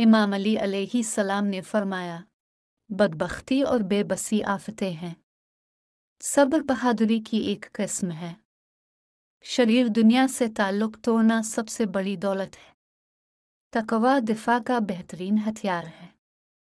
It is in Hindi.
इमाम अली सलाम ने फरमाया बदबख्ती और बेबसी आफतें हैं सब्र बहादुरी की एक किस्म है शरीर दुनिया से ताल्लुक तोड़ना सबसे बड़ी दौलत है तकवा दिफा का बेहतरीन हथियार है